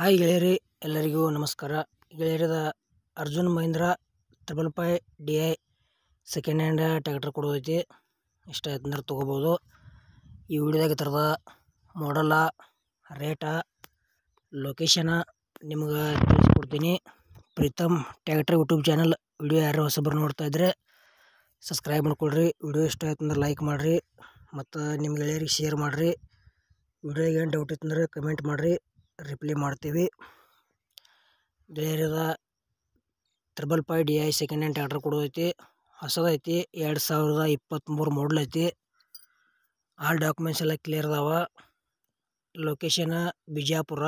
hi ಗೆಳೆಯರಿ ಎಲ್ಲರಿಗೂ ನಮಸ್ಕಾರ ಗೆಳೆಯರದ Arjun Mahindra triple five D I second hand tractor ಕೊಡೋದೈತಿ ಇಷ್ಟ ಆಯ್ತಂದ್ರೆ ತೊಗೋಬೋದು ಈ ವಿಡಿಯೋದಾಗ ಥರದ ಮಾಡಲ್ಲ ರೇಟ ಲೊಕೇಶನ ನಿಮ್ಗೆ ತಿಳಿಸ್ಕೊಡ್ತೀನಿ Pritam tractor YouTube channel video ಯಾರು ಹೊಸಬ್ರು ನೋಡ್ತಾ ಇದ್ರೆ ಸಬ್ಸ್ಕ್ರೈಬ್ ಮಾಡ್ಕೊಳ್ರಿ ವಿಡಿಯೋ ಇಷ್ಟ ಆಯ್ತಂದ್ರೆ ಲೈಕ್ ಮಾಡಿರಿ ಮತ್ತು ನಿಮ್ಗೆ ಗೆಳೆಯರಿಗೆ ಶೇರ್ ಮಾಡಿರಿ ವಿಡಿಯೋಗೆ ಏನು ಡೌಟ್ ಇತ್ತಂದ್ರೆ ಕಮೆಂಟ್ ಮಾಡಿರಿ ರಿಪ್ಲೈ ಮಾಡ್ತೀವಿ ಧೈರ್ಯದ triple five D I second hand tractor ಕೊಡೋದೈತಿ ಹೊಸದೈತಿ ಎರಡು ಸಾವಿರದ ಇಪ್ಪತ್ತ್ಮೂರು ಮಾಡಲ್ ಐತಿ ಆಲ್ ಡಾಕ್ಯುಮೆಂಟ್ಸ್ ಎಲ್ಲ ಕ್ಲಿಯರ್ ಅದಾವ ಲೊಕೇಶನ್ ಬಿಜಾಪುರ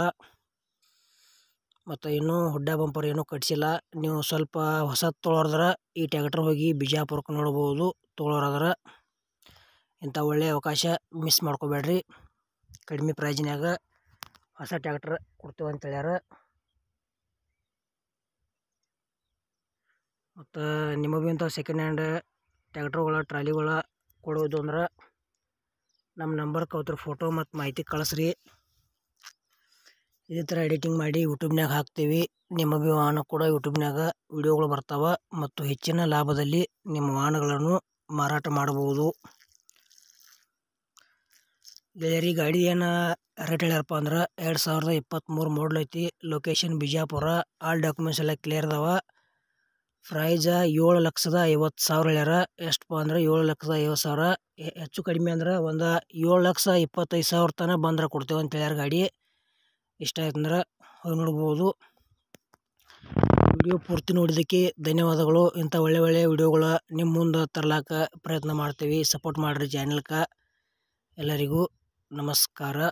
ಮತ್ತು ಇನ್ನೂ ಹುಡ್ಡ ಬಂಪರ್ ಏನೂ ಕಟ್ಸಿಲ್ಲ ನೀವು ಸ್ವಲ್ಪ ಹೊಸ ತೊಳೋರ್ದ್ರೆ ಈ ಟ್ಯಾಕ್ಟ್ರ್ ಹೋಗಿ ಬಿಜಾಪುರಕ್ಕೆ ನೋಡ್ಬೋದು ತೊಳೋರಾದ್ರೆ ಇಂಥ ಒಳ್ಳೆಯ ಅವಕಾಶ ಮಿಸ್ ಮಾಡ್ಕೋಬೇಡ್ರಿ ಕಡಿಮೆ ಪ್ರೈಜ್ನಾಗ ಹೊಸ ಟ್ಯಾಕ್ಟರ್ ಕೊಡ್ತೀವಿ ಅಂತ ಹೇಳ್ಯಾರ ಮತ್ತು ನಿಮಗೆ ಇಂಥ ಸೆಕೆಂಡ್ ಹ್ಯಾಂಡ್ ಟ್ಯಾಕ್ಟ್ರುಗಳ ಟ್ರಾಲಿಗಳ ಕೊಡೋದು ಅಂದ್ರೆ ನಮ್ಮ ನಂಬರ್ ಕೌತ್ರ ಫೋಟೋ ಮತ್ತು ಮಾಹಿತಿ ಕಳಿಸ್ರಿ ಇದೇ ಥರ ಎಡಿಟಿಂಗ್ ಮಾಡಿ ಯೂಟ್ಯೂಬ್ನಾಗ ಹಾಕ್ತೀವಿ ನಿಮ್ಮ ಭೀ ವಾಹನ ಕೂಡ ಯೂಟ್ಯೂಬ್ನಾಗ ವಿಡಿಯೋಗಳು ಬರ್ತಾವೆ ಮತ್ತು ಹೆಚ್ಚಿನ ಲಾಭದಲ್ಲಿ ನಿಮ್ಮ ವಾಹನಗಳನ್ನು ಮಾರಾಟ ಮಾಡಬಹುದು ಗೆಳೆಯರಿ ಗಾಡಿ ಏನು ರೇಟ್ ಹೇಳ್ಯಾರಪ್ಪ ಅಂದ್ರೆ ಎರಡು ಸಾವಿರದ ಇಪ್ಪತ್ತ್ಮೂರು ಮಾಡಲ್ ಐತಿ ಲೊಕೇಶನ್ ಬಿಜಾಪುರ ಆಲ್ ಡಾಕ್ಯುಮೆಂಟ್ಸ್ ಎಲ್ಲ ಕ್ಲಿಯರ್ ಅದಾವ ಪ್ರೈಜ ಏಳು ಲಕ್ಷದ ಐವತ್ತು ಸಾವಿರ ಹೇಳ್ಯಾರ ಎಷ್ಟಪ್ಪ ಅಂದ್ರೆ ಏಳು ಲಕ್ಷದ ಐವತ್ತು ಸಾವಿರ ಹೆಚ್ಚು ಕಡಿಮೆ ಅಂದ್ರೆ ಒಂದು ಏಳು ಲಕ್ಷ ಇಪ್ಪತ್ತೈದು ಸಾವಿರ ತನಕ ಬಂದ್ರೆ ಕೊಡ್ತೇವೆ ಅಂತ ಹೇಳ್ಯಾರ ಗಾಡಿ ಇಷ್ಟ ಆಯ್ತಂದ್ರೆ ಹೋಗಿ ನೋಡ್ಬೋದು ವಿಡಿಯೋ ಪೂರ್ತಿ ನೋಡಿದ್ದಕ್ಕೆ ಧನ್ಯವಾದಗಳು ಇಂಥ ಒಳ್ಳೆ ಒಳ್ಳೆ ವಿಡಿಯೋಗಳ ನಿಮ್ಮ ಮುಂದೆ ತರ್ಲಾಕ ಪ್ರಯತ್ನ ಮಾಡ್ತೀವಿ ಸಪೋರ್ಟ್ ಮಾಡಿರಿ ಚಾನಲ್ಕ ಎಲ್ಲರಿಗೂ ನಮಸ್ಕಾರ